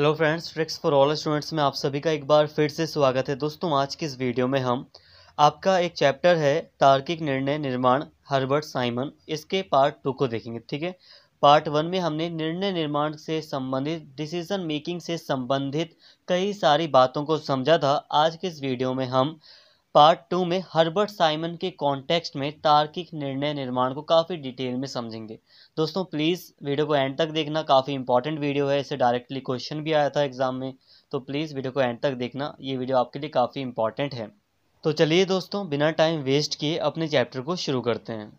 hello friends tricks for all students में आप सभी का एक बार फिर से स्वागत है दोस्तों आज की इस वीडियो में हम आपका एक चैप्टर है तार्किक निर्णय निर्माण हर्बर्ट साइमन इसके पार्ट टू को देखेंगे ठीक है पार्ट वन में हमने निर्णय निर्माण से संबंधित डिसीजन मेकिंग से संबंधित कई सारी बातों को समझा था आज के इस वीडियो में हम पार्ट टू में हर्बर्ट साइमन के कॉन्टेक्स्ट में तार्किक निर्णय निर्माण को काफ़ी डिटेल में समझेंगे दोस्तों प्लीज़ वीडियो को एंड तक देखना काफ़ी इंपॉर्टेंट वीडियो है इसे डायरेक्टली क्वेश्चन भी आया था एग्जाम में तो प्लीज़ वीडियो को एंड तक देखना ये वीडियो आपके लिए काफ़ी इंपॉर्टेंट है तो चलिए दोस्तों बिना टाइम वेस्ट किए अपने चैप्टर को शुरू करते हैं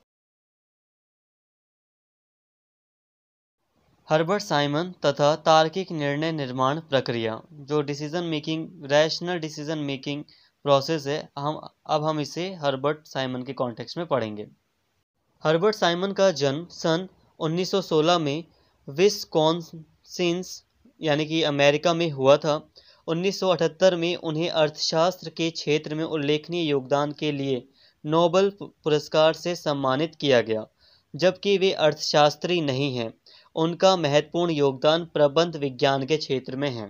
हर्बर्ट साइमन तथा तार्किक निर्णय निर्माण प्रक्रिया जो decision making rational decision making process है हम अब हम इसे हर्बर्ट साइमन के कॉन्टेक्स्ट में पढ़ेंगे हर्बर्ट साइमन का जन्म सन 1916 में विस्कॉन्सिन्स यानी कि अमेरिका में हुआ था 1978 में उन्हें अर्थशास्त्र के क्षेत्र में उल्लेखनीय योगदान के लिए नोबल पुरस्कार से सम्मानित किया गया जबकि वे अर्थशास्त्री नहीं हैं उनका महत्वपूर्ण योगदान प्रबंध विज्ञान के क्षेत्र में है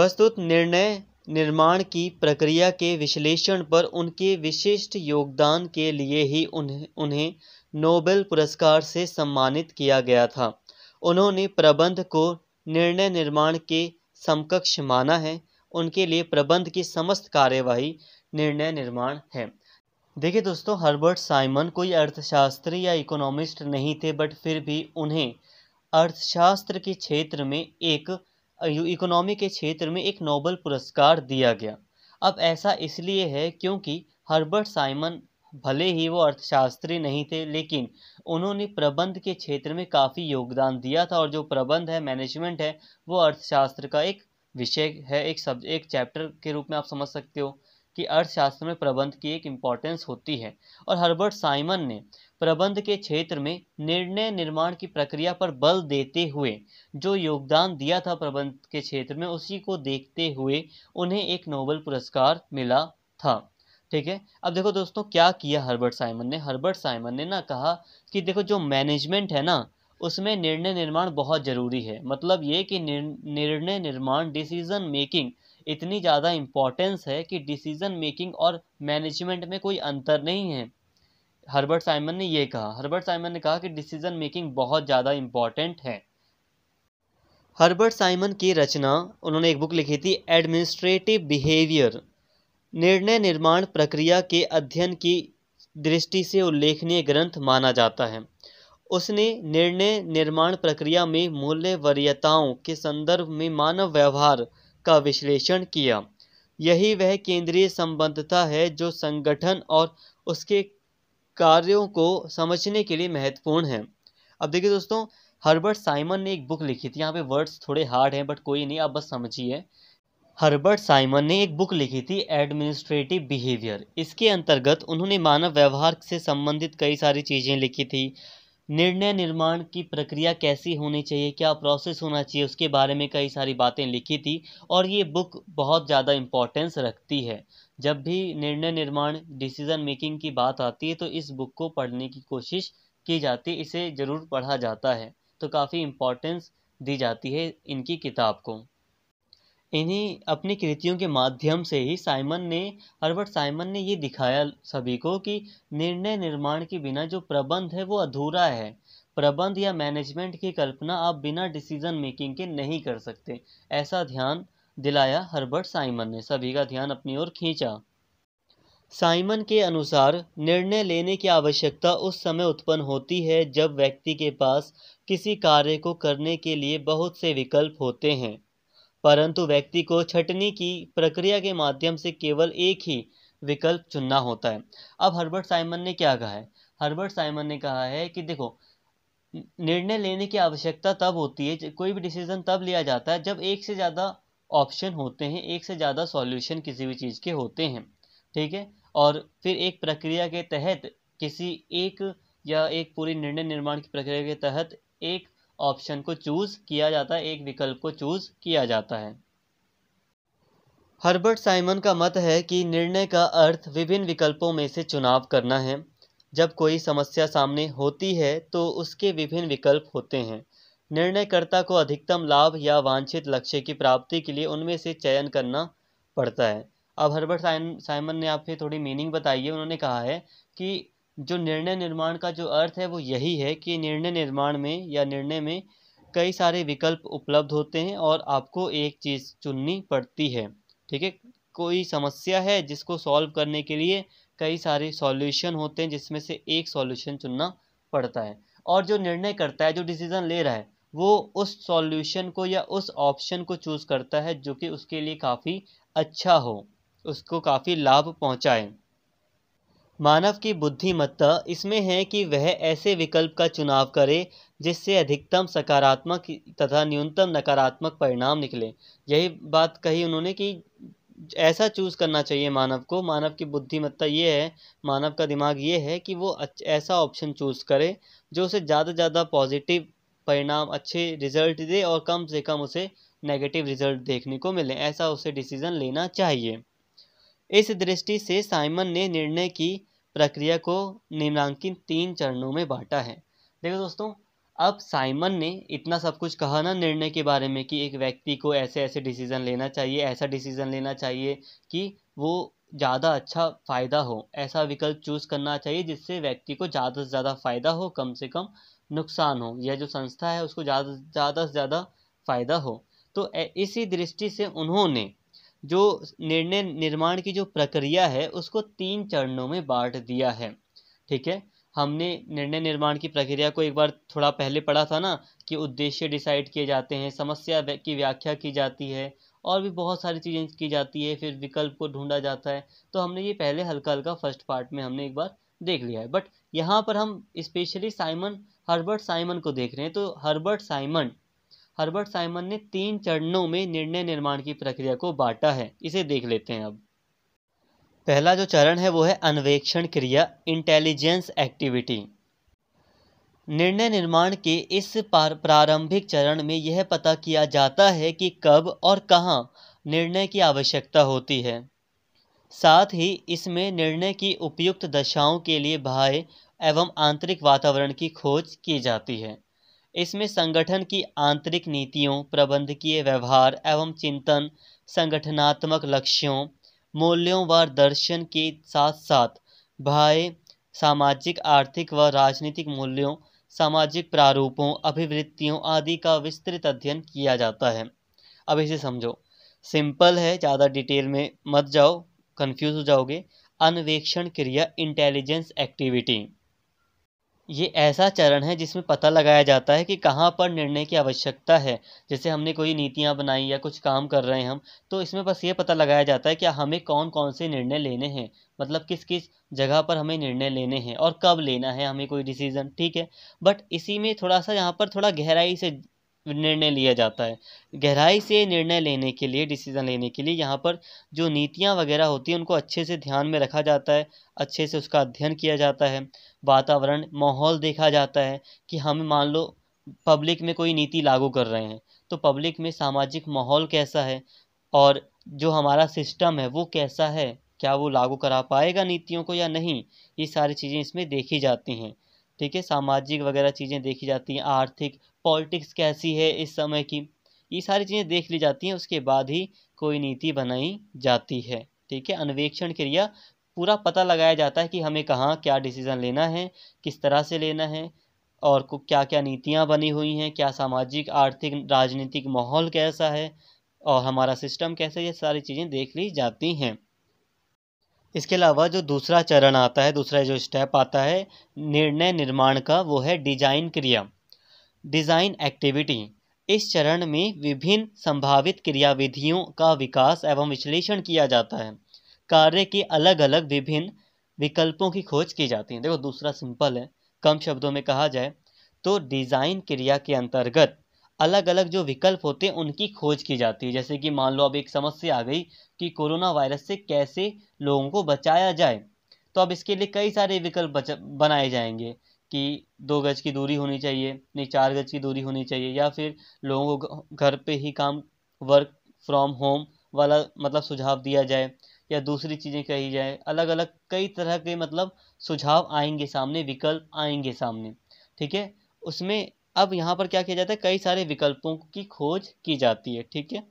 वस्तुत निर्णय निर्माण की प्रक्रिया के विश्लेषण पर उनके विशिष्ट योगदान के लिए ही उन्हें उन्हें नोबेल पुरस्कार से सम्मानित किया गया था उन्होंने प्रबंध को निर्णय निर्माण के समकक्ष माना है उनके लिए प्रबंध की समस्त कार्यवाही निर्णय निर्माण है देखिए दोस्तों हर्बर्ट साइमन कोई अर्थशास्त्री या इकोनॉमिस्ट नहीं थे बट फिर भी उन्हें अर्थशास्त्र के क्षेत्र में एक इकोनॉमी के क्षेत्र में एक नोबल पुरस्कार दिया गया अब ऐसा इसलिए है क्योंकि हर्बर्ट साइमन भले ही वो अर्थशास्त्री नहीं थे लेकिन उन्होंने प्रबंध के क्षेत्र में काफ़ी योगदान दिया था और जो प्रबंध है मैनेजमेंट है वो अर्थशास्त्र का एक विषय है एक सब एक चैप्टर के रूप में आप समझ सकते हो कि अर्थशास्त्र में प्रबंध की एक इम्पॉर्टेंस होती है और हर्बर्ट साइमन ने प्रबंध के क्षेत्र में निर्णय निर्माण की प्रक्रिया पर बल देते हुए जो योगदान दिया था प्रबंध के क्षेत्र में उसी को देखते हुए उन्हें एक नोबल पुरस्कार मिला था ठीक है अब देखो दोस्तों क्या किया हर्बर्ट साइमन ने हर्बर्ट साइमन ने ना कहा कि देखो जो मैनेजमेंट है ना उसमें निर्णय निर्माण बहुत ज़रूरी है मतलब ये कि निर्णय निर्माण डिसीजन मेकिंग इतनी ज़्यादा इम्पोर्टेंस है कि डिसीज़न मेकिंग और मैनेजमेंट में कोई अंतर नहीं है हर्बर्ट साइमन ने यह कहा हर्बर्ट साइमन ने कहा कि डिसीज़न मेकिंग बहुत ज़्यादा इम्पॉर्टेंट है हर्बर्ट साइमन की रचना उन्होंने एक बुक लिखी थी एडमिनिस्ट्रेटिव बिहेवियर निर्णय निर्माण प्रक्रिया के अध्ययन की दृष्टि से उल्लेखनीय ग्रंथ माना जाता है उसने निर्णय निर्माण प्रक्रिया में मूल्य वरीयताओं के संदर्भ में मानव व्यवहार का विश्लेषण किया यही वह केंद्रीय संबद्धता है जो संगठन और उसके कार्यों को समझने के लिए महत्वपूर्ण है अब देखिए दोस्तों हर्बर्ट साइमन ने एक बुक लिखी थी यहाँ पे वर्ड्स थोड़े हार्ड हैं बट कोई नहीं आप बस समझिए हर्बर्ट साइमन ने एक बुक लिखी थी एडमिनिस्ट्रेटिव बिहेवियर इसके अंतर्गत उन्होंने मानव व्यवहार से संबंधित कई सारी चीज़ें लिखी थी निर्णय निर्माण की प्रक्रिया कैसी होनी चाहिए क्या प्रोसेस होना चाहिए उसके बारे में कई सारी बातें लिखी थी और ये बुक बहुत ज़्यादा इम्पोर्टेंस रखती है जब भी निर्णय निर्माण डिसीज़न मेकिंग की बात आती है तो इस बुक को पढ़ने की कोशिश की जाती है इसे ज़रूर पढ़ा जाता है तो काफ़ी इम्पोर्टेंस दी जाती है इनकी किताब को इन्हीं अपनी कृतियों के माध्यम से ही साइमन ने हर्बर्ट साइमन ने ये दिखाया सभी को कि निर्णय निर्माण के बिना जो प्रबंध है वो अधूरा है प्रबंध या मैनेजमेंट की कल्पना आप बिना डिसीजन मेकिंग के नहीं कर सकते ऐसा ध्यान दिलाया हर्बर्ट साइमन ने सभी का ध्यान अपनी ओर खींचा साइमन के अनुसार निर्णय लेने की आवश्यकता उस समय उत्पन्न होती है जब व्यक्ति के पास किसी कार्य को करने के लिए बहुत से विकल्प होते हैं परंतु व्यक्ति को छटनी की प्रक्रिया के माध्यम से केवल एक ही विकल्प चुनना होता है अब हर्बर्ट साइमन ने क्या कहा है हर्बर्ट साइमन ने कहा है कि देखो निर्णय लेने की आवश्यकता तब होती है कोई भी डिसीजन तब लिया जाता है जब एक से ज़्यादा ऑप्शन होते हैं एक से ज़्यादा सॉल्यूशन किसी भी चीज़ के होते हैं ठीक है और फिर एक प्रक्रिया के तहत किसी एक या एक पूरी निर्णय निर्माण की प्रक्रिया के तहत एक ऑप्शन को चूज़ किया जाता है एक विकल्प को चूज़ किया जाता है हर्बर्ट साइमन का मत है कि निर्णय का अर्थ विभिन्न विकल्पों में से चुनाव करना है जब कोई समस्या सामने होती है तो उसके विभिन्न विकल्प होते हैं निर्णयकर्ता को अधिकतम लाभ या वांछित लक्ष्य की प्राप्ति के लिए उनमें से चयन करना पड़ता है अब हर्बर्ट साइमन ने आपसे थोड़ी मीनिंग बताई है उन्होंने कहा है कि जो निर्णय निर्माण का जो अर्थ है वो यही है कि निर्णय निर्माण में या निर्णय में कई सारे विकल्प उपलब्ध होते हैं और आपको एक चीज़ चुननी पड़ती है ठीक है कोई समस्या है जिसको सॉल्व करने के लिए कई सारे सॉल्यूशन होते हैं जिसमें से एक सॉल्यूशन चुनना पड़ता है और जो निर्णय करता है जो डिसीज़न ले रहा है वो उस सॉल्यूशन को या उस ऑप्शन को चूज़ करता है जो कि उसके लिए काफ़ी अच्छा हो उसको काफ़ी लाभ पहुँचाएँ मानव की बुद्धिमत्ता इसमें है कि वह ऐसे विकल्प का चुनाव करे जिससे अधिकतम सकारात्मक तथा न्यूनतम नकारात्मक परिणाम निकले यही बात कही उन्होंने कि ऐसा चूज़ करना चाहिए मानव को मानव की बुद्धिमत्ता ये है मानव का दिमाग ये है कि वो ऐसा ऑप्शन चूज़ करे जो उसे ज़्यादा से ज़्यादा पॉजिटिव परिणाम अच्छे रिजल्ट दे और कम से कम उसे नेगेटिव रिजल्ट देखने को मिले ऐसा उसे डिसीज़न लेना चाहिए इस दृष्टि से साइमन ने निर्णय की प्रक्रिया को निम्नांकित तीन चरणों में बांटा है देखो दोस्तों अब साइमन ने इतना सब कुछ कहा ना निर्णय के बारे में कि एक व्यक्ति को ऐसे ऐसे डिसीज़न लेना चाहिए ऐसा डिसीज़न लेना चाहिए कि वो ज़्यादा अच्छा फ़ायदा हो ऐसा विकल्प चूज़ करना चाहिए जिससे व्यक्ति को ज़्यादा से ज़्यादा फ़ायदा हो कम से कम नुकसान हो यह जो संस्था है उसको ज़्यादा ज़्यादा से ज़्यादा फ़ायदा हो तो इसी दृष्टि से उन्होंने जो निर्णय निर्माण की जो प्रक्रिया है उसको तीन चरणों में बांट दिया है ठीक है हमने निर्णय निर्माण की प्रक्रिया को एक बार थोड़ा पहले पढ़ा था ना कि उद्देश्य डिसाइड किए जाते हैं समस्या की व्याख्या की जाती है और भी बहुत सारी चीज़ें की जाती है फिर विकल्प को ढूंढा जाता है तो हमने ये पहले हल्का हल्का फर्स्ट पार्ट में हमने एक बार देख लिया है बट यहाँ पर हम स्पेशली साइमन हर्बर्ट साइमन को देख रहे हैं तो हर्बर्ट साइमन हर्बर्ट साइमन ने तीन चरणों में निर्णय निर्माण की प्रक्रिया को बांटा है इसे देख लेते हैं अब पहला जो चरण है वो है अन्वेक्षण क्रिया इंटेलिजेंस एक्टिविटी निर्णय निर्माण के इस प्रारंभिक चरण में यह पता किया जाता है कि कब और कहाँ निर्णय की आवश्यकता होती है साथ ही इसमें निर्णय की उपयुक्त दशाओं के लिए बाह्य एवं आंतरिक वातावरण की खोज की जाती है इसमें संगठन की आंतरिक नीतियों प्रबंधकीय व्यवहार एवं चिंतन संगठनात्मक लक्ष्यों मूल्यों व दर्शन के साथ साथ भाई सामाजिक आर्थिक व राजनीतिक मूल्यों सामाजिक प्रारूपों अभिवृत्तियों आदि का विस्तृत अध्ययन किया जाता है अब इसे समझो सिंपल है ज़्यादा डिटेल में मत जाओ कंफ्यूज हो जाओगे अन्वेक्षण क्रिया इंटेलिजेंस एक्टिविटी ये ऐसा चरण है जिसमें पता लगाया जाता है कि कहाँ पर निर्णय की आवश्यकता है जैसे हमने कोई नीतियाँ बनाई या कुछ काम कर रहे हैं हम तो इसमें बस ये पता लगाया जाता है कि हमें कौन कौन से निर्णय लेने हैं मतलब किस किस जगह पर हमें निर्णय लेने हैं और कब लेना है हमें कोई डिसीज़न ठीक है बट इसी में थोड़ा सा यहाँ पर थोड़ा गहराई से निर्णय लिया जाता है गहराई से निर्णय लेने के लिए डिसीज़न लेने के लिए यहाँ पर जो नीतियाँ वगैरह होती हैं उनको अच्छे से ध्यान में रखा जाता है अच्छे से उसका अध्ययन किया जाता है वातावरण माहौल देखा जाता है कि हम मान लो पब्लिक में कोई नीति लागू कर रहे हैं तो पब्लिक में सामाजिक माहौल कैसा है और जो हमारा सिस्टम है वो कैसा है क्या वो लागू करा पाएगा नीतियों को या नहीं ये सारी चीज़ें इसमें देखी जाती हैं ठीक है सामाजिक वगैरह चीज़ें देखी जाती हैं आर्थिक पॉलिटिक्स कैसी है इस समय की ये सारी चीज़ें देख ली जाती हैं उसके बाद ही कोई नीति बनाई जाती है ठीक है अन्वेक्षण क्रिया पूरा पता लगाया जाता है कि हमें कहाँ क्या डिसीज़न लेना है किस तरह से लेना है और क्या क्या नीतियाँ बनी हुई हैं क्या सामाजिक आर्थिक राजनीतिक माहौल कैसा है और हमारा सिस्टम कैसे ये सारी चीज़ें देख ली जाती हैं इसके अलावा जो दूसरा चरण आता है दूसरा जो स्टेप आता है निर्णय निर्माण का वो है डिजाइन क्रिया डिजाइन एक्टिविटी इस चरण में विभिन्न संभावित क्रियाविधियों का विकास एवं विश्लेषण किया जाता है कार्य के अलग अलग विभिन्न विकल्पों की खोज की जाती है देखो दूसरा सिंपल है कम शब्दों में कहा जाए तो डिज़ाइन क्रिया के अंतर्गत अलग अलग जो विकल्प होते हैं उनकी खोज की जाती है जैसे कि मान लो अब एक समस्या आ गई कि कोरोना वायरस से कैसे लोगों को बचाया जाए तो अब इसके लिए कई सारे विकल्प बनाए जाएंगे कि दो गज की दूरी होनी चाहिए नहीं चार गज की दूरी होनी चाहिए या फिर लोगों को घर पे ही काम वर्क फ्रॉम होम वाला मतलब सुझाव दिया जाए या दूसरी चीज़ें कही जाए अलग अलग कई तरह के मतलब सुझाव आएंगे सामने विकल्प आएंगे सामने ठीक है उसमें अब यहाँ पर क्या किया जाता है कई सारे विकल्पों की खोज की जाती है ठीक है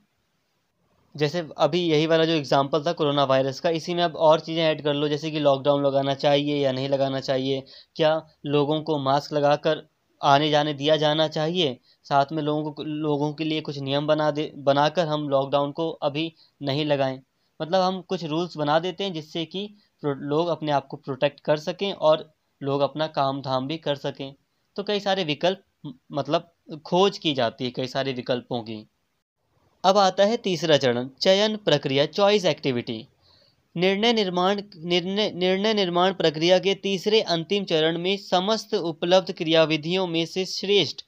जैसे अभी यही वाला जो एग्जांपल था कोरोना वायरस का इसी में अब और चीज़ें ऐड कर लो जैसे कि लॉकडाउन लगाना चाहिए या नहीं लगाना चाहिए क्या लोगों को मास्क लगाकर आने जाने दिया जाना चाहिए साथ में लोगों को लोगों के लिए कुछ नियम बना दे बनाकर हम लॉकडाउन को अभी नहीं लगाएं मतलब हम कुछ रूल्स बना देते हैं जिससे कि लोग अपने आप को प्रोटेक्ट कर सकें और लोग अपना काम धाम भी कर सकें तो कई सारे विकल्प मतलब खोज की जाती है कई सारे विकल्पों की अब आता है तीसरा चरण चयन प्रक्रिया चॉइस एक्टिविटी निर्णय निर्माण निर्णय निर्णय निर्माण प्रक्रिया के तीसरे अंतिम चरण में समस्त उपलब्ध क्रियाविधियों में से श्रेष्ठ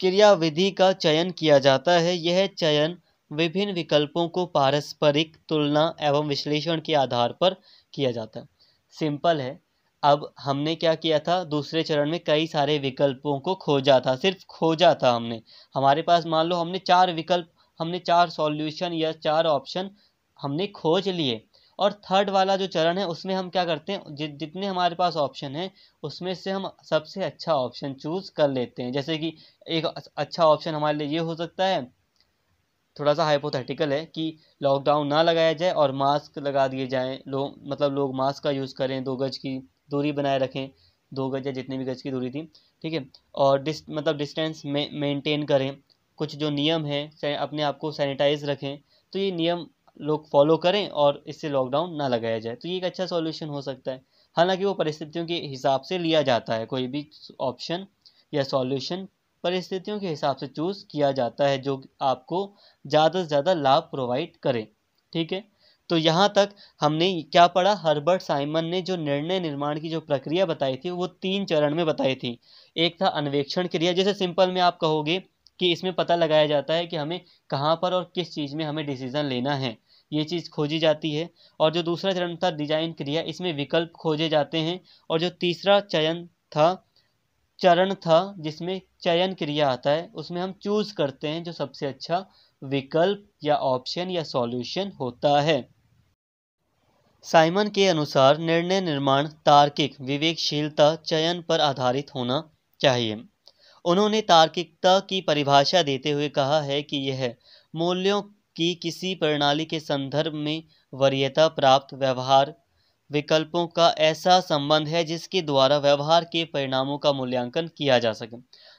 क्रियाविधि का चयन किया जाता है यह चयन विभिन्न विकल्पों को पारस्परिक तुलना एवं विश्लेषण के आधार पर किया जाता है सिंपल है अब हमने क्या किया था दूसरे चरण में कई सारे विकल्पों को खोजा था सिर्फ खोजा था हमने हमारे पास मान लो हमने चार विकल्प हमने चार सॉल्यूशन या चार ऑप्शन हमने खोज लिए और थर्ड वाला जो चरण है उसमें हम क्या करते हैं जि, जितने हमारे पास ऑप्शन हैं उसमें से हम सबसे अच्छा ऑप्शन चूज़ कर लेते हैं जैसे कि एक अच्छा ऑप्शन हमारे लिए ये हो सकता है थोड़ा सा हाइपोथेटिकल है कि लॉकडाउन ना लगाया जाए और मास्क लगा दिए जाएँ लोग मतलब लोग मास्क का यूज़ करें दो गज की दूरी बनाए रखें दो गज या जितनी भी गज की दूरी थी ठीक है और डिस्ट मतलब डिस्टेंस मेंटेन करें कुछ जो नियम हैं अपने आप को सैनिटाइज रखें तो ये नियम लोग फॉलो करें और इससे लॉकडाउन ना लगाया जाए तो ये एक अच्छा सॉल्यूशन हो सकता है हालांकि वो परिस्थितियों के हिसाब से लिया जाता है कोई भी ऑप्शन या सॉल्यूशन परिस्थितियों के हिसाब से चूज़ किया जाता है जो आपको ज़्यादा से ज़्यादा लाभ प्रोवाइड करें ठीक है तो यहाँ तक हमने क्या पढ़ा हर्बर्ट साइमन ने जो निर्णय निर्माण की जो प्रक्रिया बताई थी वो तीन चरण में बताई थी एक था अन्वेक्षण क्रिया जैसे सिंपल में आप कहोगे कि इसमें पता लगाया जाता है कि हमें कहाँ पर और किस चीज़ में हमें डिसीज़न लेना है ये चीज़ खोजी जाती है और जो दूसरा चरण था डिजाइन क्रिया इसमें विकल्प खोजे जाते हैं और जो तीसरा चयन था चरण था जिसमें चयन क्रिया आता है उसमें हम चूज़ करते हैं जो सबसे अच्छा विकल्प या ऑप्शन या सॉल्यूशन होता है साइमन के अनुसार निर्णय निर्माण तार्किक विवेकशीलता चयन पर आधारित होना चाहिए उन्होंने तार्किकता की परिभाषा देते हुए कहा है कि यह मूल्यों की किसी प्रणाली के संदर्भ में वरीयता प्राप्त व्यवहार विकल्पों का ऐसा संबंध है जिसके द्वारा व्यवहार के परिणामों का मूल्यांकन किया जा सके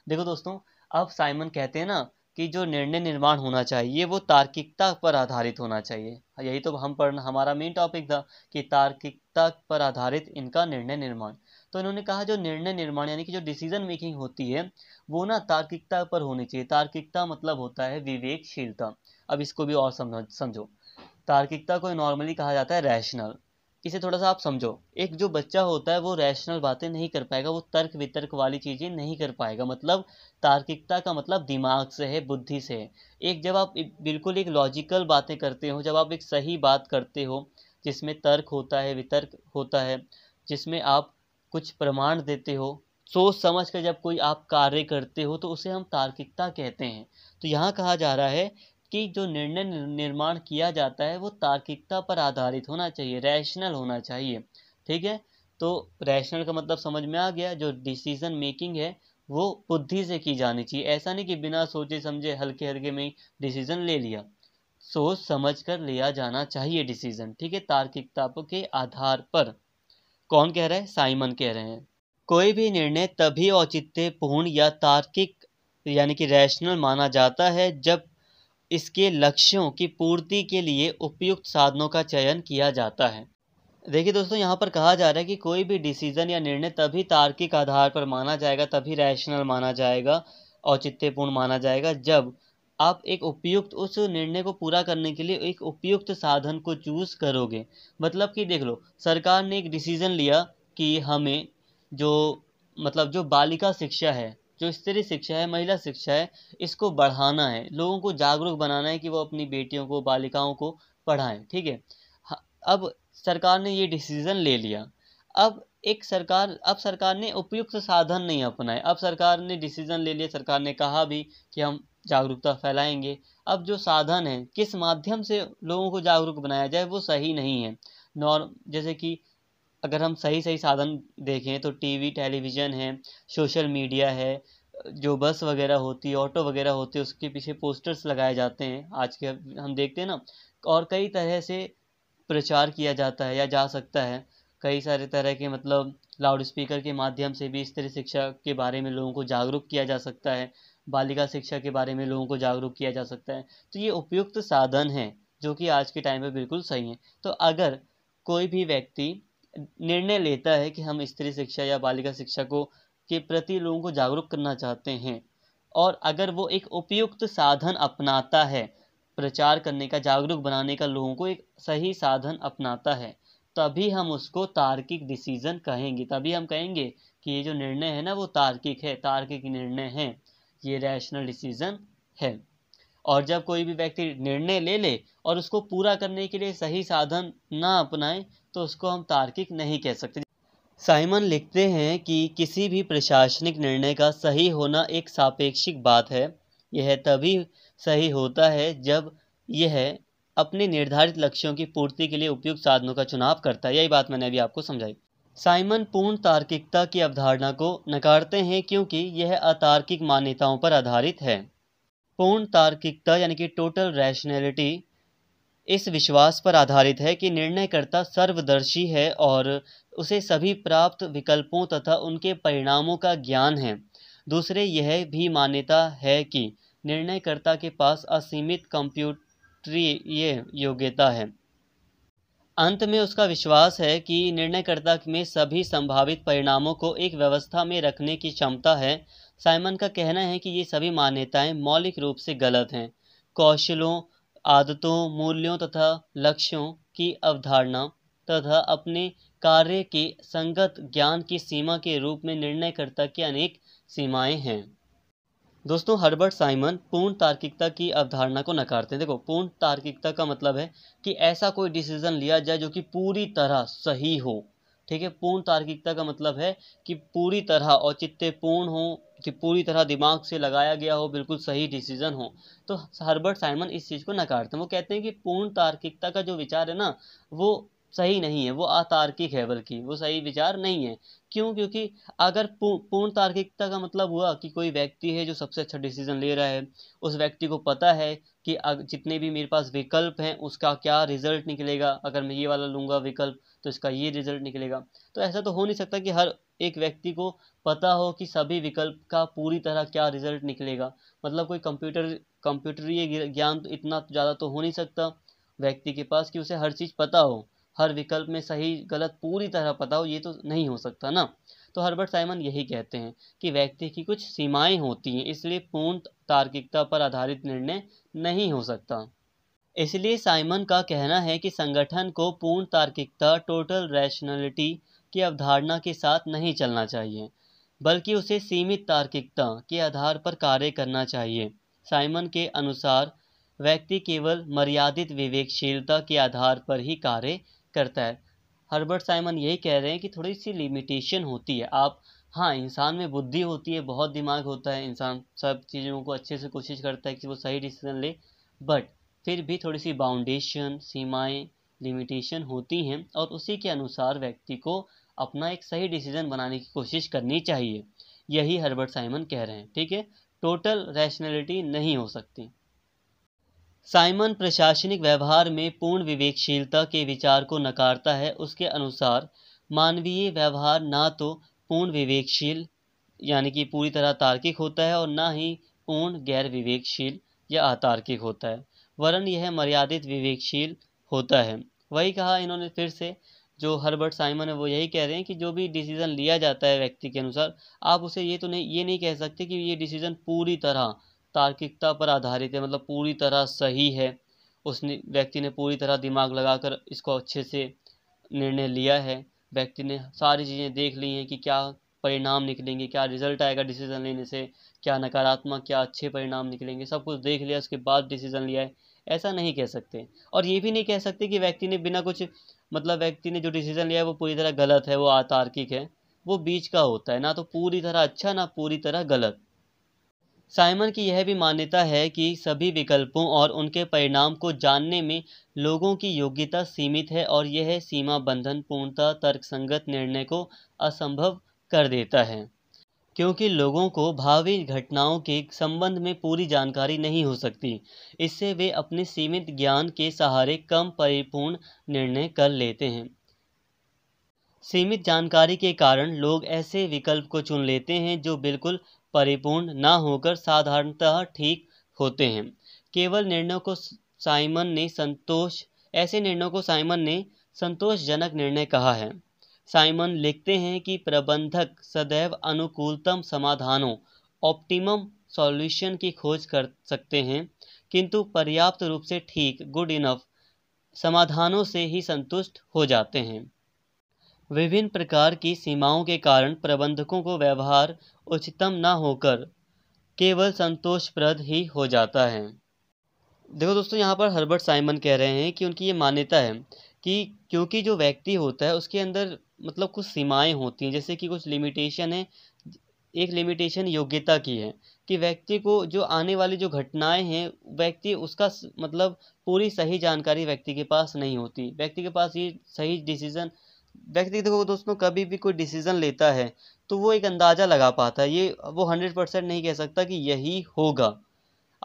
देखो दोस्तों अब साइमन कहते हैं ना कि जो निर्णय निर्माण होना चाहिए वो तार्किकता पर आधारित होना चाहिए यही तो हम पढ़ना हमारा मेन टॉपिक था कि तार्किकता पर आधारित इनका निर्णय निर्माण तो इन्होंने कहा जो निर्णय निर्माण यानी कि जो डिसीजन मेकिंग होती है वो ना तार्किकता पर होनी चाहिए तार्किकता मतलब होता है विवेकशीलता अब इसको भी और समझो तार्किकता को नॉर्मली कहा जाता है रैशनल इसे थोड़ा सा आप समझो एक जो बच्चा होता है वो रैशनल बातें नहीं कर पाएगा वो तर्क वितर्क वाली चीज़ें नहीं कर पाएगा मतलब तार्किकता का मतलब दिमाग से है बुद्धि से है एक जब आप बिल्कुल एक लॉजिकल बातें करते हो जब आप एक सही बात करते हो जिसमें तर्क होता है वितर्क होता है जिसमें आप कुछ प्रमाण देते हो सोच समझ कर जब कोई आप कार्य करते हो तो उसे हम तार्किकता कहते हैं तो यहाँ कहा जा रहा है कि जो निर्णय निर्माण किया जाता है वो तार्किकता पर आधारित होना चाहिए रैशनल होना चाहिए ठीक है तो रैशनल का मतलब समझ में आ गया जो डिसीजन मेकिंग है वो बुद्धि से की जानी चाहिए ऐसा नहीं कि बिना सोचे समझे हल्के हल्के में डिसीजन ले लिया सोच समझ कर लिया जाना चाहिए डिसीजन ठीक है तार्किकता के आधार पर कौन कह रहा है साइमन कह रहे हैं कोई भी निर्णय तभी औचित्यपूर्ण या तार्किक यानी कि रैशनल माना जाता है जब इसके लक्ष्यों की पूर्ति के लिए उपयुक्त साधनों का चयन किया जाता है देखिए दोस्तों यहाँ पर कहा जा रहा है कि कोई भी डिसीजन या निर्णय तभी तार्किक आधार पर माना जाएगा तभी रैशनल माना जाएगा औचित्यपूर्ण माना जाएगा जब आप एक उपयुक्त उस निर्णय को पूरा करने के लिए एक उपयुक्त साधन को चूज करोगे मतलब कि देख लो सरकार ने एक डिसीजन लिया कि हमें जो मतलब जो बालिका शिक्षा है जो स्त्री शिक्षा है महिला शिक्षा है इसको बढ़ाना है लोगों को जागरूक बनाना है कि वो अपनी बेटियों को बालिकाओं को पढ़ाएं ठीक है अब सरकार ने ये डिसीज़न ले लिया अब एक सरकार अब सरकार ने उपयुक्त साधन नहीं अपनाए अब सरकार ने डिसीज़न ले लिया सरकार ने कहा भी कि हम जागरूकता फैलाएंगे अब जो साधन है किस माध्यम से लोगों को जागरूक बनाया जाए वो सही नहीं है नॉर्म जैसे कि अगर हम सही सही साधन देखें तो टीवी टेलीविज़न है सोशल मीडिया है जो बस वगैरह होती है ऑटो वगैरह होते हैं उसके पीछे पोस्टर्स लगाए जाते हैं आज के हम देखते हैं ना और कई तरह से प्रचार किया जाता है या जा सकता है कई सारे तरह के मतलब लाउड स्पीकर के माध्यम से भी स्त्री शिक्षा के बारे में लोगों को जागरूक किया जा सकता है बालिका शिक्षा के बारे में लोगों को जागरूक किया जा सकता है तो ये उपयुक्त साधन हैं जो कि आज के टाइम में बिल्कुल सही हैं तो अगर कोई भी व्यक्ति निर्णय लेता है कि हम स्त्री शिक्षा या बालिका शिक्षा को के प्रति लोगों को जागरूक करना चाहते हैं और अगर वो एक उपयुक्त साधन अपनाता है प्रचार करने का जागरूक बनाने का लोगों को एक सही साधन अपनाता है तभी हम उसको तार्किक डिसीजन कहेंगे तभी हम कहेंगे कि ये जो निर्णय है ना वो तार्किक है तार्किक निर्णय है ये रैशनल डिसीजन है और जब कोई भी व्यक्ति निर्णय ले ले और उसको पूरा करने के लिए सही साधन ना अपनाए तो उसको हम तार्किक नहीं कह सकते साइमन लिखते हैं कि किसी भी प्रशासनिक निर्णय का सही होना एक सापेक्षिक बात है यह तभी सही होता है जब यह अपने निर्धारित लक्ष्यों की पूर्ति के लिए उपयुक्त साधनों का चुनाव करता है यही बात मैंने अभी आपको समझाई साइमन पूर्ण तार्किकता की अवधारणा को नकारते हैं क्योंकि यह अतार्किक मान्यताओं पर आधारित है पूर्ण तार्किकता यानी कि टोटल रैशनैलिटी इस विश्वास पर आधारित है कि निर्णयकर्ता सर्वदर्शी है और उसे सभी प्राप्त विकल्पों तथा उनके परिणामों का ज्ञान है दूसरे यह भी मान्यता है कि निर्णयकर्ता के पास असीमित कंप्यूटरीय योग्यता है अंत में उसका विश्वास है कि निर्णयकर्ता में सभी संभावित परिणामों को एक व्यवस्था में रखने की क्षमता है साइमन का कहना है कि ये सभी मान्यताएं मौलिक रूप से गलत हैं कौशलों आदतों मूल्यों तथा लक्ष्यों की अवधारणा तथा अपने कार्य के संगत ज्ञान की सीमा के रूप में निर्णयकर्ता की अनेक सीमाएं हैं दोस्तों हर्बर्ट साइमन पूर्ण तार्किकता की अवधारणा को नकारते हैं देखो पूर्ण तार्किकता का मतलब है कि ऐसा कोई डिसीजन लिया जाए जो कि पूरी तरह सही हो ठीक है पूर्ण तार्किकता का मतलब है कि पूरी तरह औचित्य पूर्ण हो पूरी तरह दिमाग से लगाया गया हो बिल्कुल सही डिसीजन हो तो हर्बर्ट साइमन इस चीज़ को नकारते हैं वो कहते हैं कि पूर्ण तार्किकता का जो विचार है ना वो सही नहीं है वो अतार्किक है बल्कि वो सही विचार नहीं है क्यों क्योंकि अगर पूर्ण तार्किकता का मतलब हुआ कि कोई व्यक्ति है जो सबसे अच्छा डिसीजन ले रहा है उस व्यक्ति को पता है कि जितने भी मेरे पास विकल्प हैं उसका क्या रिजल्ट निकलेगा अगर मैं ये वाला लूँगा विकल्प तो इसका ये रिजल्ट निकलेगा तो ऐसा तो हो नहीं सकता कि हर एक व्यक्ति को पता हो कि सभी विकल्प का पूरी तरह क्या रिजल्ट निकलेगा मतलब कोई कंप्यूटर कंप्यूटरीय ज्ञान तो इतना ज़्यादा तो हो नहीं सकता व्यक्ति के पास कि उसे हर चीज़ पता हो हर विकल्प में सही गलत पूरी तरह पता हो ये तो नहीं हो सकता ना तो हर्बर्ट साइमन यही कहते हैं कि व्यक्ति की कुछ सीमाएं होती हैं इसलिए पूर्ण तार्किकता पर आधारित निर्णय नहीं हो सकता इसलिए साइमन का कहना है कि संगठन को पूर्ण तार्किकता टोटल रैशनलिटी की अवधारणा के साथ नहीं चलना चाहिए बल्कि उसे सीमित तार्किकता के आधार पर कार्य करना चाहिए साइमन के अनुसार व्यक्ति केवल मर्यादित विवेकशीलता के आधार पर ही कार्य करता है हर्बर्ट साइमन यही कह रहे हैं कि थोड़ी सी लिमिटेशन होती है आप हाँ इंसान में बुद्धि होती है बहुत दिमाग होता है इंसान सब चीज़ों को अच्छे से कोशिश करता है कि वो सही डिसीजन ले बट फिर भी थोड़ी सी बाउंडेशन सीमाएं लिमिटेशन होती हैं और उसी के अनुसार व्यक्ति को अपना एक सही डिसीजन बनाने की कोशिश करनी चाहिए यही हर्बर्ट साइमन कह रहे हैं ठीक है टोटल रैशनैलिटी नहीं हो सकती साइमन प्रशासनिक व्यवहार में पूर्ण विवेकशीलता के विचार को नकारता है उसके अनुसार मानवीय व्यवहार ना तो पूर्ण विवेकशील यानी कि पूरी तरह तार्किक होता है और ना ही पूर्ण गैर विवेकशील या अतार्किक होता है वरन यह मर्यादित विवेकशील होता है वही कहा इन्होंने फिर से जो हर्बर्ट साइमन है वो यही कह रहे हैं कि जो भी डिसीज़न लिया जाता है व्यक्ति के अनुसार आप उसे ये तो नहीं ये नहीं कह सकते कि ये डिसीज़न पूरी तरह तार्किकता पर आधारित है मतलब पूरी तरह सही है उसने व्यक्ति ने पूरी तरह दिमाग लगाकर इसको अच्छे से निर्णय लिया है व्यक्ति ने सारी चीज़ें देख ली हैं कि क्या परिणाम निकलेंगे क्या रिजल्ट आएगा डिसीज़न लेने से क्या नकारात्मक क्या अच्छे परिणाम निकलेंगे सब कुछ देख लिया उसके बाद डिसीज़न लिया है ऐसा नहीं कह सकते और ये भी नहीं कह सकते कि व्यक्ति ने बिना कुछ मतलब व्यक्ति ने जो डिसीज़न लिया है वो पूरी तरह गलत है वो आतार्किक है वो बीच का होता है ना तो पूरी तरह अच्छा ना पूरी तरह गलत साइमन की यह भी मान्यता है कि सभी विकल्पों और उनके परिणाम को जानने में लोगों की योग्यता सीमित है और यह सीमा बंधन पूर्णतः तर्कसंगत निर्णय को असंभव कर देता है क्योंकि लोगों को भावी घटनाओं के संबंध में पूरी जानकारी नहीं हो सकती इससे वे अपने सीमित ज्ञान के सहारे कम परिपूर्ण निर्णय कर लेते हैं सीमित जानकारी के कारण लोग ऐसे विकल्प को चुन लेते हैं जो बिल्कुल परिपूर्ण ना होकर साधारणतः ठीक होते हैं केवल निर्णयों को साइमन ने संतोष ऐसे निर्णयों को साइमन ने संतोषजनक निर्णय कहा है साइमन लिखते हैं कि प्रबंधक सदैव अनुकूलतम समाधानों ऑप्टिमम सॉल्यूशन की खोज कर सकते हैं किंतु पर्याप्त रूप से ठीक गुड इनफ समाधानों से ही संतुष्ट हो जाते हैं विभिन्न प्रकार की सीमाओं के कारण प्रबंधकों को व्यवहार उच्चतम न होकर केवल संतोषप्रद ही हो जाता है देखो दोस्तों यहाँ पर हर्बर्ट साइमन कह रहे हैं कि उनकी ये मान्यता है कि क्योंकि जो व्यक्ति होता है उसके अंदर मतलब कुछ सीमाएं होती हैं जैसे कि कुछ लिमिटेशन है एक लिमिटेशन योग्यता की है कि व्यक्ति को जो आने वाली जो घटनाएं हैं व्यक्ति उसका मतलब पूरी सही जानकारी व्यक्ति के पास नहीं होती व्यक्ति के पास ये सही डिसीज़न व्यक्ति देखो दोस्तों कभी भी कोई डिसीज़न लेता है तो वो एक अंदाज़ा लगा पाता है ये वो हंड्रेड परसेंट नहीं कह सकता कि यही होगा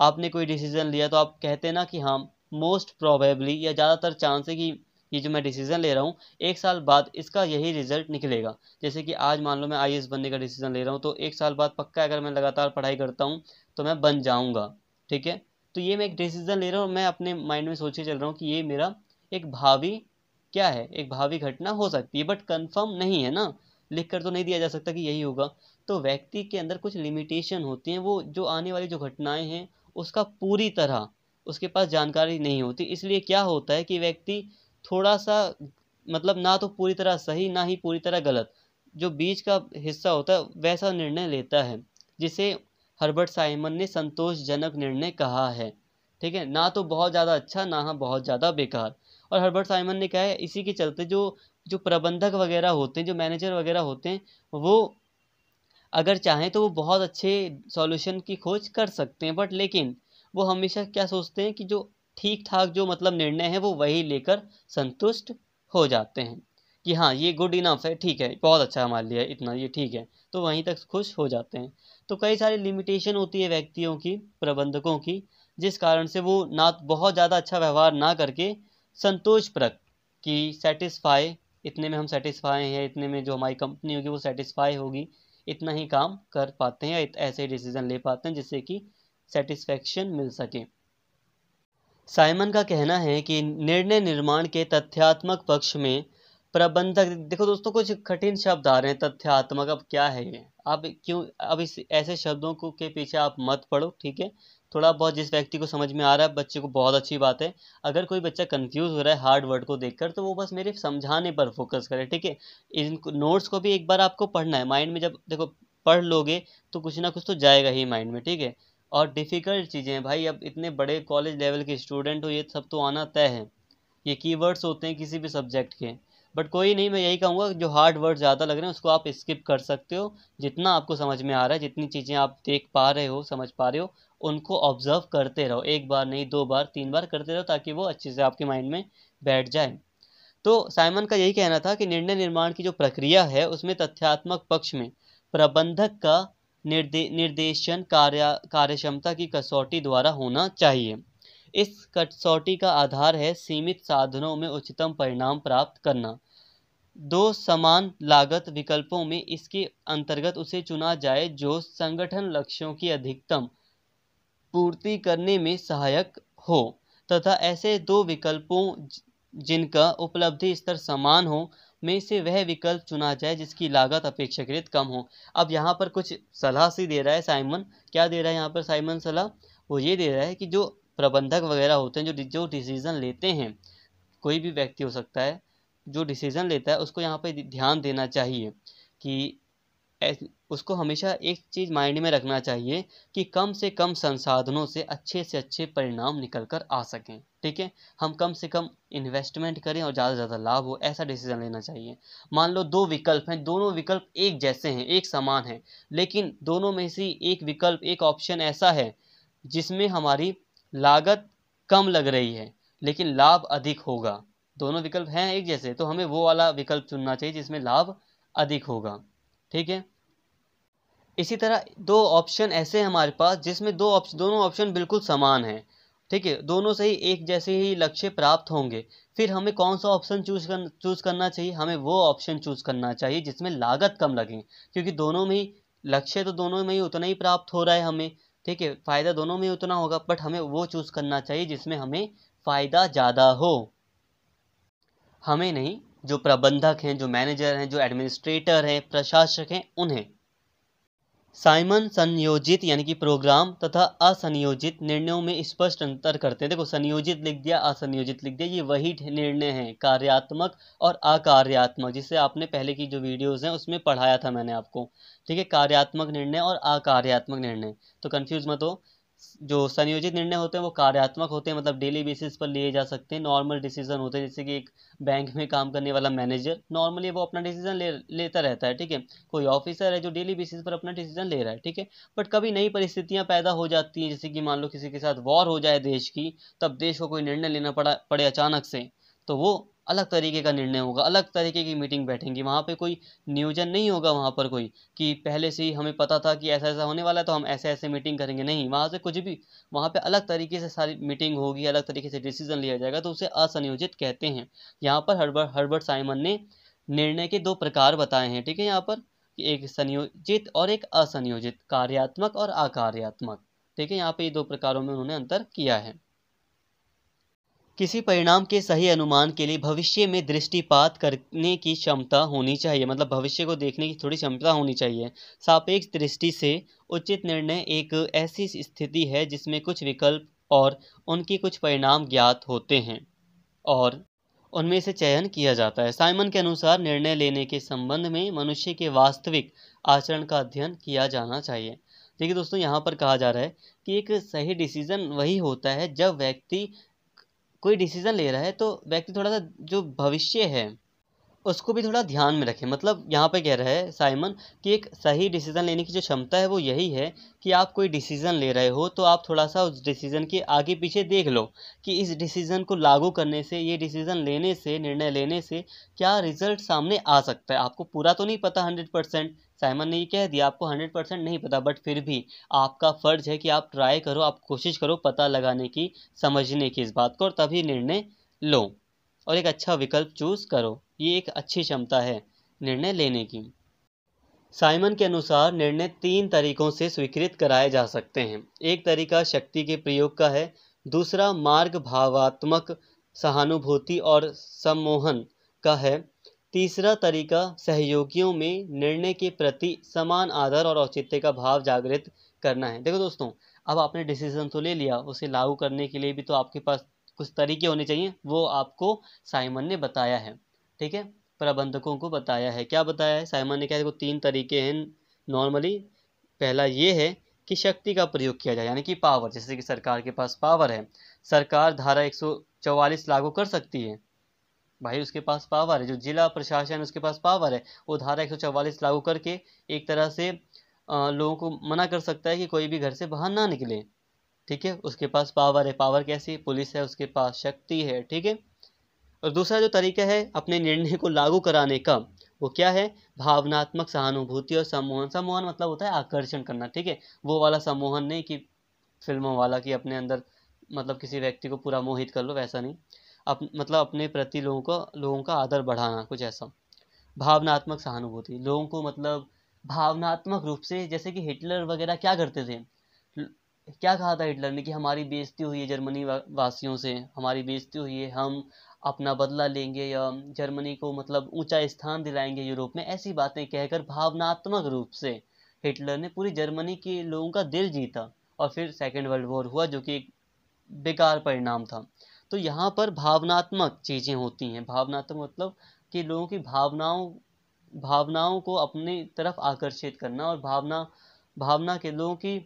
आपने कोई डिसीज़न लिया तो आप कहते ना कि हाँ मोस्ट प्रोबेबली या ज़्यादातर चांस है कि ये जो मैं डिसीज़न ले रहा हूँ एक साल बाद इसका यही रिजल्ट निकलेगा जैसे कि आज मान लो मैं आई बनने का डिसीज़न ले रहा हूँ तो एक साल बाद पक्का अगर मैं लगातार पढ़ाई करता हूँ तो मैं बन जाऊँगा ठीक है तो ये मैं एक डिसीज़न ले रहा हूँ मैं अपने माइंड में सोचे चल रहा हूँ कि ये मेरा एक भावी क्या है एक भावी घटना हो सकती है बट कंफर्म नहीं है ना लिख कर तो नहीं दिया जा सकता कि यही होगा तो व्यक्ति के अंदर कुछ लिमिटेशन होती हैं वो जो आने वाली जो घटनाएं हैं उसका पूरी तरह उसके पास जानकारी नहीं होती इसलिए क्या होता है कि व्यक्ति थोड़ा सा मतलब ना तो पूरी तरह सही ना ही पूरी तरह गलत जो बीच का हिस्सा होता है वैसा निर्णय लेता है जिसे हर्बर्ट साइमन ने संतोषजनक निर्णय कहा है ठीक है ना तो बहुत ज़्यादा अच्छा ना हाँ बहुत ज़्यादा बेकार और हर्बर्ट साइमन ने कहा है इसी के चलते जो जो प्रबंधक वगैरह होते हैं जो मैनेजर वगैरह होते हैं वो अगर चाहें तो वो बहुत अच्छे सॉल्यूशन की खोज कर सकते हैं बट लेकिन वो हमेशा क्या सोचते हैं कि जो ठीक ठाक जो मतलब निर्णय है वो वही लेकर संतुष्ट हो जाते हैं कि हाँ ये गुड इनफ है ठीक है बहुत अच्छा हमारे लिए इतना ये ठीक है तो वहीं तक खुश हो जाते हैं तो कई सारी लिमिटेशन होती है व्यक्तियों की प्रबंधकों की जिस कारण से वो ना बहुत ज़्यादा अच्छा व्यवहार ना करके संतोष प्रक कि सेटिस्फाई इतने में हम सेटिस्फाई हैं इतने में जो हमारी कंपनी होगी वो सेटिस्फाई होगी इतना ही काम कर पाते हैं या ऐसे डिसीज़न ले पाते हैं जिससे कि सेटिस्फेक्शन मिल सके साइमन का कहना है कि निर्णय निर्माण के तथ्यात्मक पक्ष में प्रबंधक देखो दोस्तों कुछ कठिन शब्द आ रहे हैं तथ्यात्मक अब क्या है ये अब क्यों अब इस ऐसे शब्दों को के पीछे आप मत पढ़ो ठीक है थोड़ा बहुत जिस व्यक्ति को समझ में आ रहा है बच्चे को बहुत अच्छी बात है अगर कोई बच्चा कंफ्यूज हो रहा है हार्ड वर्ड को देखकर तो वो बस मेरे समझाने पर फोकस करे ठीक है इन नोट्स को भी एक बार आपको पढ़ना है माइंड में जब देखो पढ़ लोगे तो कुछ ना कुछ तो जाएगा ही माइंड में ठीक है और डिफ़िकल्ट चीज़ें भाई अब इतने बड़े कॉलेज लेवल के स्टूडेंट हो ये सब तो आना तय है ये कीवर्ड्स होते हैं किसी भी सब्जेक्ट के बट कोई नहीं मैं यही कहूँगा जो हार्ड वर्ड ज़्यादा लग रहे हैं उसको आप स्किप कर सकते हो जितना आपको समझ में आ रहा है जितनी चीज़ें आप देख पा रहे हो समझ पा रहे हो उनको ऑब्जर्व करते रहो एक बार नहीं दो बार तीन बार करते रहो ताकि वो अच्छे से आपके माइंड में बैठ जाए तो साइमन का यही कहना था कि निर्णय निर्माण की जो प्रक्रिया है उसमें तथ्यात्मक पक्ष में प्रबंधक का निर्दे निर्देशन कार्य कार्यक्षमता की कसौटी द्वारा होना चाहिए इस कसौटी का आधार है सीमित साधनों में उच्चतम परिणाम प्राप्त करना दो समान लागत विकल्पों में इसके अंतर्गत उसे चुना जाए जो संगठन लक्ष्यों की अधिकतम पूर्ति करने में सहायक हो तथा ऐसे दो विकल्पों जिनका उपलब्धि स्तर समान हो में से वह विकल्प चुना जाए जिसकी लागत अपेक्षाकृत कम हो अब यहाँ पर कुछ सलाह सी दे रहा है साइमन क्या दे रहा है यहाँ पर साइमन सलाह वो ये दे रहा है कि जो प्रबंधक वगैरह होते हैं जो जो डिसीज़न लेते हैं कोई भी व्यक्ति हो सकता है जो डिसीज़न लेता है उसको यहाँ पर ध्यान देना चाहिए कि उसको हमेशा एक चीज़ माइंड में रखना चाहिए कि कम से कम संसाधनों से अच्छे से अच्छे परिणाम निकल कर आ सकें ठीक है हम कम से कम इन्वेस्टमेंट करें और ज़्यादा से ज़्यादा लाभ हो ऐसा डिसीजन लेना चाहिए मान लो दो विकल्प हैं दोनों विकल्प एक जैसे हैं एक समान हैं लेकिन दोनों में से एक विकल्प एक ऑप्शन ऐसा है जिसमें हमारी लागत कम लग रही है लेकिन लाभ अधिक होगा दोनों विकल्प हैं एक जैसे तो हमें वो वाला विकल्प चुनना चाहिए जिसमें लाभ अधिक होगा ठीक है इसी तरह दो ऑप्शन ऐसे हैं हमारे पास जिसमें दो ऑप्शन दोनों ऑप्शन बिल्कुल समान हैं ठीक है दोनों से ही एक जैसे ही लक्ष्य प्राप्त होंगे फिर हमें कौन सा ऑप्शन चूज कर चूज़ करना चाहिए हमें वो ऑप्शन चूज़ करना चाहिए जिसमें लागत कम लगे क्योंकि दोनों में ही लक्ष्य तो दोनों में ही उतना ही प्राप्त हो रहा है हमें ठीक है फ़ायदा दोनों में ही उतना होगा बट हमें वो चूज़ करना चाहिए जिसमें हमें फ़ायदा ज़्यादा हो हमें नहीं जो प्रबंधक हैं जो मैनेजर हैं जो एडमिनिस्ट्रेटर हैं प्रशासक हैं उन्हें साइमन संयोजित यानी कि प्रोग्राम तथा असंयोजित निर्णयों में स्पष्ट अंतर करते हैं देखो संयोजित लिख दिया असंयोजित लिख दिया ये वही निर्णय हैं कार्यात्मक और अकार्यात्मक जिसे आपने पहले की जो वीडियोस हैं उसमें पढ़ाया था मैंने आपको ठीक है कार्यात्मक निर्णय और अकार्यात्मक निर्णय तो कन्फ्यूज मत हो जो संयोजित निर्णय होते हैं वो कार्यात्मक होते हैं मतलब डेली बेसिस पर लिए जा सकते हैं नॉर्मल डिसीजन होते हैं जैसे कि एक बैंक में काम करने वाला मैनेजर नॉर्मली वो अपना डिसीजन ले लेता रहता है ठीक है कोई ऑफिसर है जो डेली बेसिस पर अपना डिसीजन ले रहा है ठीक है बट कभी नई परिस्थितियाँ पैदा हो जाती हैं जैसे कि मान लो किसी के साथ वॉर हो जाए देश की तब देश को कोई निर्णय लेना पड़ा पड़े अचानक से तो वो अलग तरीके का निर्णय होगा अलग तरीके की मीटिंग बैठेंगी वहाँ पे कोई नियोजन नहीं होगा वहाँ पर कोई कि पहले से ही हमें पता था कि ऐसा ऐसा होने वाला है तो हम ऐसे ऐसे मीटिंग करेंगे नहीं वहाँ से कुछ भी वहाँ पे अलग तरीके से सारी मीटिंग होगी अलग तरीके से डिसीजन लिया जाएगा तो उसे असंयोजित कहते हैं यहाँ पर हर्बर्ट हर्बर्ट साइमन ने निर्णय के दो प्रकार बताए हैं ठीक है यहाँ पर एक संयोजित और एक असंयोजित कार्यात्मक और अकार्यात्मक ठीक है यहाँ पे ये दो प्रकारों में उन्होंने अंतर किया है किसी परिणाम के सही अनुमान के लिए भविष्य में दृष्टिपात करने की क्षमता होनी चाहिए मतलब भविष्य को देखने की थोड़ी क्षमता होनी चाहिए सापेक्ष दृष्टि से उचित निर्णय एक ऐसी स्थिति है जिसमें कुछ विकल्प और उनके कुछ परिणाम ज्ञात होते हैं और उनमें से चयन किया जाता है साइमन के अनुसार निर्णय लेने के संबंध में मनुष्य के वास्तविक आचरण का अध्ययन किया जाना चाहिए देखिए दोस्तों यहाँ पर कहा जा रहा है कि एक सही डिसीजन वही होता है जब व्यक्ति कोई डिसीज़न ले रहा है तो व्यक्ति थोड़ा सा जो भविष्य है उसको भी थोड़ा ध्यान में रखें मतलब यहाँ पे कह रहा है साइमन कि एक सही डिसीज़न लेने की जो क्षमता है वो यही है कि आप कोई डिसीज़न ले रहे हो तो आप थोड़ा सा उस डिसीज़न के आगे पीछे देख लो कि इस डिसीज़न को लागू करने से ये डिसीज़न लेने से निर्णय लेने से क्या रिज़ल्ट सामने आ सकता है आपको पूरा तो नहीं पता हंड्रेड परसेंट साइमन ने ये कह दिया आपको हंड्रेड परसेंट नहीं पता बट फिर भी आपका फ़र्ज़ है कि आप ट्राई करो आप कोशिश करो पता लगाने की समझने की इस बात को और तभी निर्णय लो और एक अच्छा विकल्प चूज करो ये एक अच्छी क्षमता है निर्णय लेने की साइमन के अनुसार निर्णय तीन तरीकों से स्वीकृत कराए जा सकते हैं एक तरीका शक्ति के प्रयोग का है दूसरा मार्ग भावात्मक सहानुभूति और सम्मोहन का है तीसरा तरीका सहयोगियों में निर्णय के प्रति समान आदर और औचित्य का भाव जागृत करना है देखो दोस्तों अब आपने डिसीजन तो ले लिया उसे लागू करने के लिए भी तो आपके पास कुछ तरीके होने चाहिए वो आपको साइमन ने बताया है ठीक है प्रबंधकों को बताया है क्या बताया है साइमन ने क्या देखो तीन तरीके हैं नॉर्मली पहला ये है कि शक्ति का प्रयोग किया जाए यानी कि पावर जैसे कि सरकार के पास पावर है सरकार धारा एक लागू कर सकती है भाई उसके पास पावर है जो जिला प्रशासन उसके पास पावर है वो धारा एक लागू करके एक तरह से लोगों को मना कर सकता है कि कोई भी घर से बाहर ना निकले ठीक है उसके पास पावर है पावर कैसी पुलिस है उसके पास शक्ति है ठीक है और दूसरा जो तरीका है अपने निर्णय को लागू कराने का वो क्या है भावनात्मक सहानुभूति और सम्मोहन सम्मोहन मतलब होता है आकर्षण करना ठीक है वो वाला सम्मोहन नहीं कि फिल्मों वाला कि अपने अंदर मतलब किसी व्यक्ति को पूरा मोहित कर लो वैसा नहीं अप, मतलब अपने प्रति लोगों को लोगों का आदर बढ़ाना कुछ ऐसा भावनात्मक सहानुभूति लोगों को मतलब भावनात्मक रूप से जैसे कि हिटलर वगैरह क्या करते थे क्या कहा था हिटलर ने कि हमारी बेइज्जती हुई है जर्मनी वासियों से हमारी बेइज्जती हुई है हम अपना बदला लेंगे या जर्मनी को मतलब ऊंचा स्थान दिलाएंगे यूरोप में ऐसी बातें कहकर भावनात्मक रूप से हिटलर ने पूरी जर्मनी के लोगों का दिल जीता और फिर सेकेंड वर्ल्ड वॉर हुआ जो कि एक बेकार परिणाम था तो यहाँ पर भावनात्मक चीज़ें होती हैं भावनात्मक मतलब कि लोगों की भावनाओं भावनाओं को अपनी तरफ आकर्षित करना और भावना भावना के लोगों की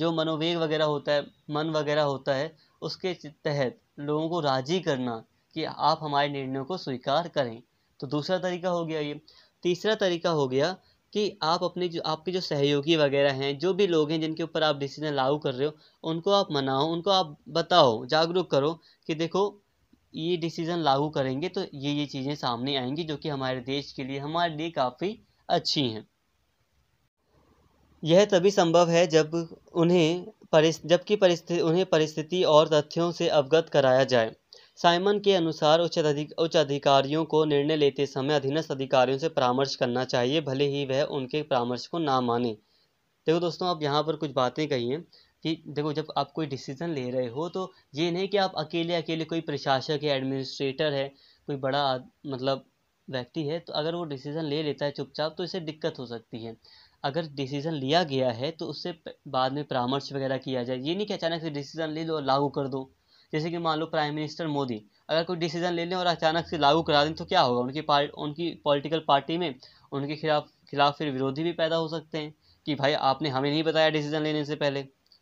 जो मनोवेग वगैरह होता है मन वगैरह होता है उसके तहत लोगों को राज़ी करना कि आप हमारे निर्णयों को स्वीकार करें तो दूसरा तरीका हो गया ये तीसरा तरीका हो गया कि आप अपने जो आपके जो सहयोगी वगैरह हैं जो भी लोग हैं जिनके ऊपर आप डिसीजन लागू कर रहे हो उनको आप मनाओ उनको आप बताओ जागरूक करो कि देखो ये डिसीज़न लागू करेंगे तो ये ये चीज़ें सामने आएंगी जो कि हमारे देश के लिए हमारे लिए काफ़ी अच्छी हैं यह तभी संभव है जब उन्हें परिस जबकि परिस्थिति उन्हें परिस्थिति और तथ्यों से अवगत कराया जाए साइमन के अनुसार उच्च अधिक उच्च अधिकारियों को निर्णय लेते समय अधीनस्थ अधिकारियों से परामर्श करना चाहिए भले ही वह उनके परामर्श को ना माने देखो दोस्तों आप यहाँ पर कुछ बातें कही हैं कि देखो जब आप कोई डिसीज़न ले रहे हो तो ये नहीं कि आप अकेले अकेले कोई प्रशासक है एडमिनिस्ट्रेटर है कोई बड़ा मतलब व्यक्ति है तो अगर वो डिसीज़न ले लेता है चुपचाप तो इसे दिक्कत हो सकती है अगर डिसीज़न लिया गया है तो उससे बाद में परामर्श वगैरह किया जाए ये नहीं कि अचानक से डिसीज़न ले लो और लागू कर दो जैसे कि मान लो प्राइम मिनिस्टर मोदी अगर कोई डिसीज़न ले लें और अचानक से लागू करा दें तो क्या होगा उनकी पार्ट उनकी पॉलिटिकल पार्टी में उनके खिलाफ खिलाफ फिर विरोधी भी पैदा हो सकते हैं कि भाई आपने हमें नहीं बताया डिसीज़न लेने से पहले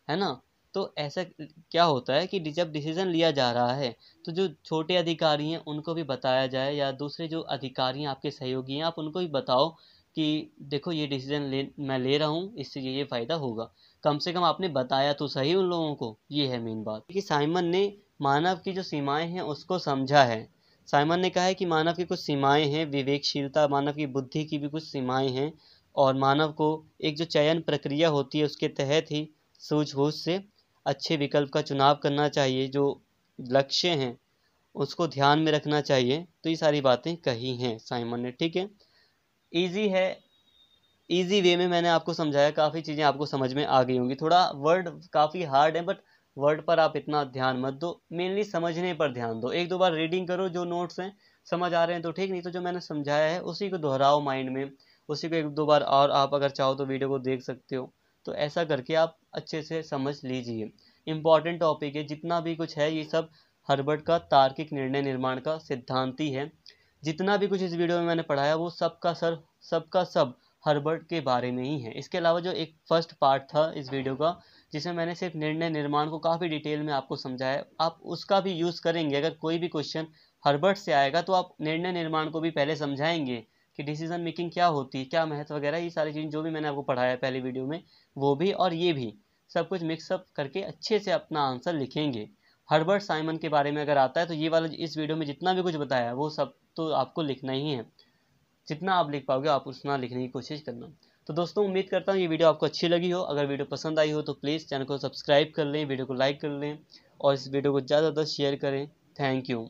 है ना तो ऐसा क्या होता है कि जब डिसीज़न लिया जा रहा है तो जो छोटे अधिकारी हैं उनको भी बताया जाए या दूसरे जो अधिकारी हैं आपके सहयोगी हैं आप उनको भी बताओ कि देखो ये डिसीज़न ले मैं ले रहा हूँ इससे ये ये फ़ायदा होगा कम से कम आपने बताया तो सही उन लोगों को ये है मेन बात कि साइमन ने मानव की जो सीमाएं हैं उसको समझा है साइमन ने कहा है कि मानव की कुछ सीमाएं हैं विवेकशीलता मानव की बुद्धि की भी कुछ सीमाएं हैं और मानव को एक जो चयन प्रक्रिया होती है उसके तहत ही सूझबूझ से अच्छे विकल्प का चुनाव करना चाहिए जो लक्ष्य हैं उसको ध्यान में रखना चाहिए तो ये सारी बातें कही हैं साइमन ने ठीक है ईजी है ईजी वे में मैंने आपको समझाया काफ़ी चीज़ें आपको समझ में आ गई होंगी थोड़ा वर्ड काफ़ी हार्ड है बट वर्ड पर आप इतना ध्यान मत दो मेनली समझने पर ध्यान दो एक दो बार रीडिंग करो जो नोट्स हैं समझ आ रहे हैं तो ठीक नहीं तो जो मैंने समझाया है उसी को दोहराओ माइंड में उसी को एक दो बार और आप अगर चाहो तो वीडियो को देख सकते हो तो ऐसा करके आप अच्छे से समझ लीजिए इम्पॉर्टेंट टॉपिक है जितना भी कुछ है ये सब हर्बर्ट का तार्किक निर्णय निर्माण का सिद्धांत ही है जितना भी कुछ इस वीडियो में मैंने पढ़ाया वो सबका सर सबका सब हर्बर्ट के बारे में ही है इसके अलावा जो एक फर्स्ट पार्ट था इस वीडियो का जिसमें मैंने सिर्फ निर्णय निर्माण को काफ़ी डिटेल में आपको समझाया आप उसका भी यूज़ करेंगे अगर कोई भी क्वेश्चन हर्बर्ट से आएगा तो आप निर्णय निर्माण को भी पहले समझाएंगे कि डिसीजन मेकिंग क्या होती है क्या महत्व वगैरह ये सारी चीज़ जो भी मैंने आपको पढ़ाया पहले वीडियो में वो भी और ये भी सब कुछ मिक्सअप करके अच्छे से अपना आंसर लिखेंगे हर्बर्ट साइमन के बारे में अगर आता है तो ये वाला इस वीडियो में जितना भी कुछ बताया वो सब तो आपको लिखना ही है जितना आप लिख पाओगे आप उतना लिखने की कोशिश करना तो दोस्तों उम्मीद करता हूँ ये वीडियो आपको अच्छी लगी हो अगर वीडियो पसंद आई हो तो प्लीज़ चैनल को सब्सक्राइब कर लें वीडियो को लाइक कर लें और इस वीडियो को ज़्यादा से ज़्यादा शेयर करें थैंक यू